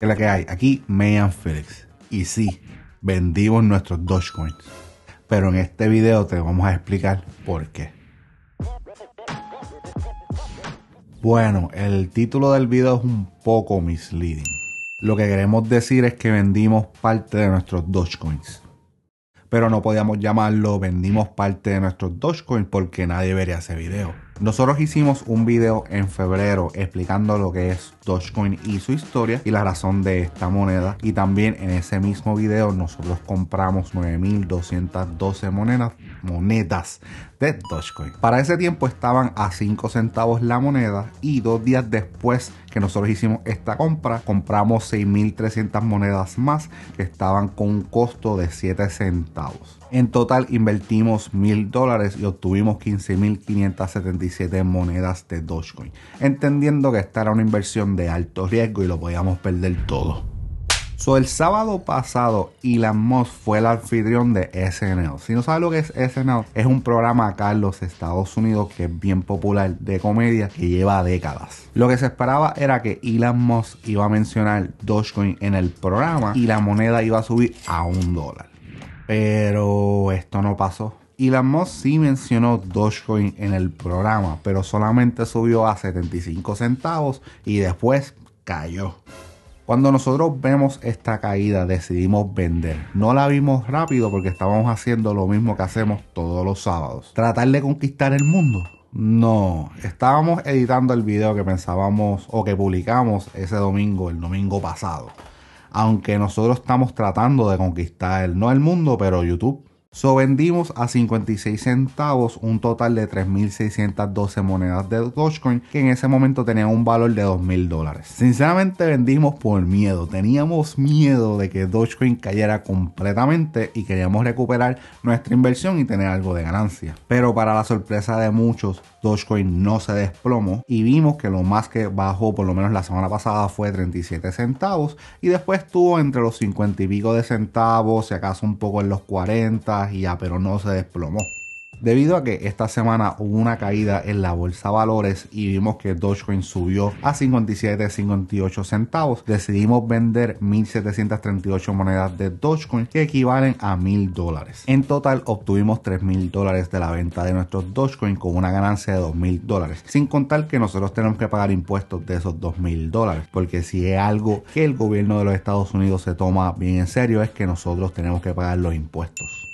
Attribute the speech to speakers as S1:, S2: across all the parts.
S1: ¿Qué es la que hay? Aquí, Mayan Felix. Y sí, vendimos nuestros Dogecoins. Pero en este video te vamos a explicar por qué. Bueno, el título del video es un poco misleading. Lo que queremos decir es que vendimos parte de nuestros Dogecoins. Pero no podíamos llamarlo vendimos parte de nuestros Dogecoins porque nadie vería ese video nosotros hicimos un video en febrero explicando lo que es Dogecoin y su historia y la razón de esta moneda. Y también en ese mismo video nosotros compramos 9.212 monedas, monedas de Dogecoin. Para ese tiempo estaban a 5 centavos la moneda y dos días después que nosotros hicimos esta compra, compramos 6.300 monedas más que estaban con un costo de 7 centavos. En total invertimos 1.000 dólares y obtuvimos 15.575 de monedas de Dogecoin, entendiendo que esta era una inversión de alto riesgo y lo podíamos perder todo. So, el sábado pasado, Elon Musk fue el anfitrión de SNL. Si no sabes lo que es SNL, es un programa acá en los Estados Unidos que es bien popular de comedia que lleva décadas. Lo que se esperaba era que Elon Musk iba a mencionar Dogecoin en el programa y la moneda iba a subir a un dólar. Pero esto no pasó. Elon Musk sí mencionó Dogecoin en el programa, pero solamente subió a 75 centavos y después cayó. Cuando nosotros vemos esta caída decidimos vender. No la vimos rápido porque estábamos haciendo lo mismo que hacemos todos los sábados. Tratar de conquistar el mundo. No, estábamos editando el video que pensábamos o que publicamos ese domingo, el domingo pasado. Aunque nosotros estamos tratando de conquistar, no el mundo, pero YouTube So vendimos a 56 centavos un total de 3.612 monedas de Dogecoin que en ese momento tenían un valor de 2.000 dólares. Sinceramente vendimos por miedo, teníamos miedo de que Dogecoin cayera completamente y queríamos recuperar nuestra inversión y tener algo de ganancia. Pero para la sorpresa de muchos, Dogecoin no se desplomó y vimos que lo más que bajó por lo menos la semana pasada fue 37 centavos y después estuvo entre los 50 y pico de centavos, si acaso un poco en los 40 ya pero no se desplomó. Debido a que esta semana hubo una caída en la bolsa valores y vimos que Dogecoin subió a 57.58 centavos, decidimos vender 1.738 monedas de Dogecoin que equivalen a 1.000 dólares. En total obtuvimos 3.000 dólares de la venta de nuestros Dogecoin con una ganancia de 2.000 dólares, sin contar que nosotros tenemos que pagar impuestos de esos 2.000 dólares, porque si es algo que el gobierno de los Estados Unidos se toma bien en serio es que nosotros tenemos que pagar los impuestos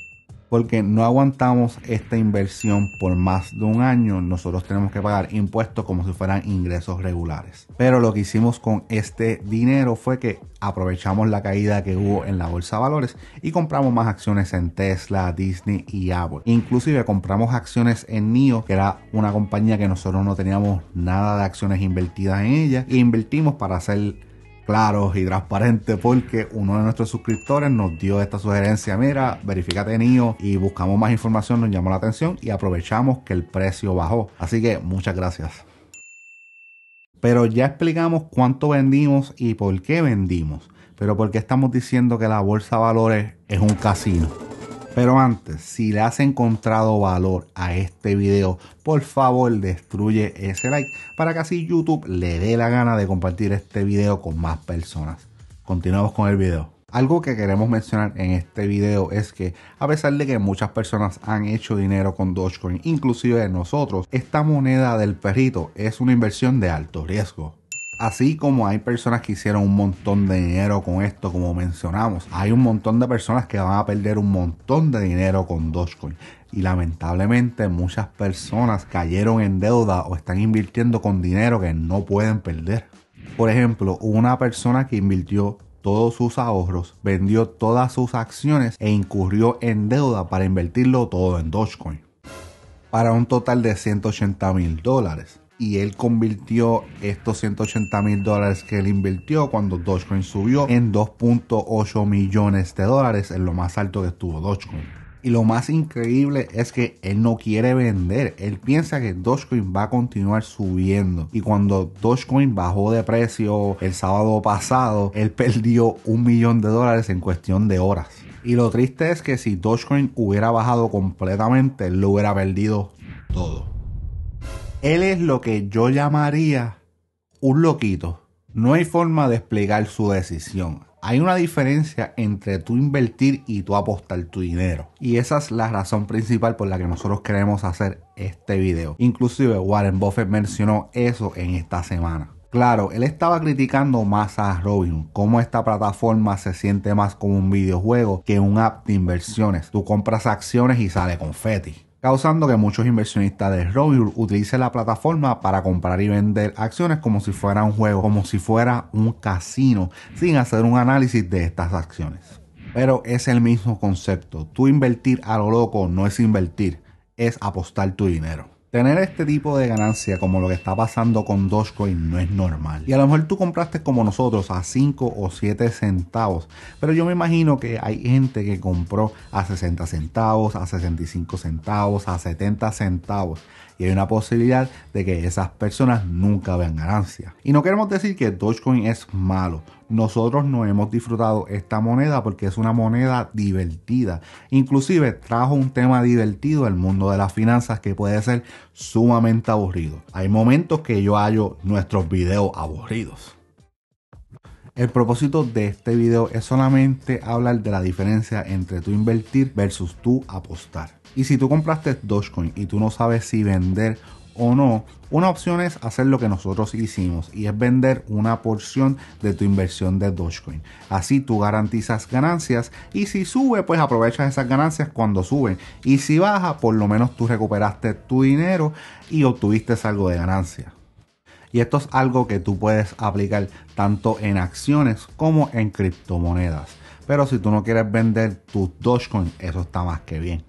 S1: porque no aguantamos esta inversión por más de un año, nosotros tenemos que pagar impuestos como si fueran ingresos regulares. Pero lo que hicimos con este dinero fue que aprovechamos la caída que hubo en la bolsa de valores y compramos más acciones en Tesla, Disney y Apple. Inclusive compramos acciones en NIO, que era una compañía que nosotros no teníamos nada de acciones invertidas en ella, e invertimos para hacer Claro y transparente porque uno de nuestros suscriptores nos dio esta sugerencia, mira, verificate NIO y buscamos más información, nos llamó la atención y aprovechamos que el precio bajó. Así que muchas gracias. Pero ya explicamos cuánto vendimos y por qué vendimos, pero por qué estamos diciendo que la bolsa valores es un casino. Pero antes, si le has encontrado valor a este video, por favor destruye ese like para que así YouTube le dé la gana de compartir este video con más personas. Continuamos con el video. Algo que queremos mencionar en este video es que a pesar de que muchas personas han hecho dinero con Dogecoin, inclusive nosotros, esta moneda del perrito es una inversión de alto riesgo. Así como hay personas que hicieron un montón de dinero con esto, como mencionamos, hay un montón de personas que van a perder un montón de dinero con Dogecoin. Y lamentablemente muchas personas cayeron en deuda o están invirtiendo con dinero que no pueden perder. Por ejemplo, una persona que invirtió todos sus ahorros, vendió todas sus acciones e incurrió en deuda para invertirlo todo en Dogecoin. Para un total de 180 mil dólares y él convirtió estos 180 mil dólares que él invirtió cuando Dogecoin subió en 2.8 millones de dólares, en lo más alto que estuvo Dogecoin. Y lo más increíble es que él no quiere vender. Él piensa que Dogecoin va a continuar subiendo. Y cuando Dogecoin bajó de precio el sábado pasado, él perdió un millón de dólares en cuestión de horas. Y lo triste es que si Dogecoin hubiera bajado completamente, él lo hubiera perdido todo. Él es lo que yo llamaría un loquito. No hay forma de explicar su decisión. Hay una diferencia entre tú invertir y tú apostar tu dinero. Y esa es la razón principal por la que nosotros queremos hacer este video. Inclusive Warren Buffett mencionó eso en esta semana. Claro, él estaba criticando más a Robin, cómo esta plataforma se siente más como un videojuego que un app de inversiones. Tú compras acciones y sale confeti causando que muchos inversionistas de Robur utilicen la plataforma para comprar y vender acciones como si fuera un juego, como si fuera un casino, sin hacer un análisis de estas acciones. Pero es el mismo concepto. Tú invertir a lo loco no es invertir, es apostar tu dinero. Tener este tipo de ganancia como lo que está pasando con Dogecoin no es normal. Y a lo mejor tú compraste como nosotros a 5 o 7 centavos. Pero yo me imagino que hay gente que compró a 60 centavos, a 65 centavos, a 70 centavos y hay una posibilidad de que esas personas nunca vean ganancias. Y no queremos decir que Dogecoin es malo. Nosotros no hemos disfrutado esta moneda porque es una moneda divertida. Inclusive trajo un tema divertido al mundo de las finanzas que puede ser sumamente aburrido. Hay momentos que yo hallo nuestros videos aburridos. El propósito de este video es solamente hablar de la diferencia entre tu invertir versus tu apostar. Y si tú compraste Dogecoin y tú no sabes si vender o no, una opción es hacer lo que nosotros hicimos y es vender una porción de tu inversión de Dogecoin. Así tú garantizas ganancias y si sube, pues aprovechas esas ganancias cuando suben. Y si baja, por lo menos tú recuperaste tu dinero y obtuviste algo de ganancia. Y esto es algo que tú puedes aplicar tanto en acciones como en criptomonedas. Pero si tú no quieres vender tus Dogecoin, eso está más que bien.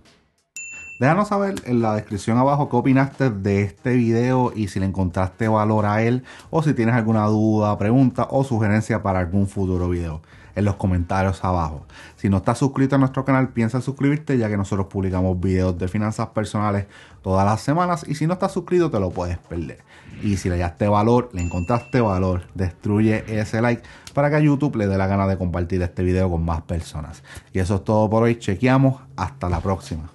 S1: Déjanos saber en la descripción abajo qué opinaste de este video y si le encontraste valor a él o si tienes alguna duda, pregunta o sugerencia para algún futuro video en los comentarios abajo. Si no estás suscrito a nuestro canal, piensa en suscribirte ya que nosotros publicamos videos de finanzas personales todas las semanas y si no estás suscrito te lo puedes perder. Y si le hallaste valor, le encontraste valor, destruye ese like para que a YouTube le dé la gana de compartir este video con más personas. Y eso es todo por hoy, chequeamos, hasta la próxima.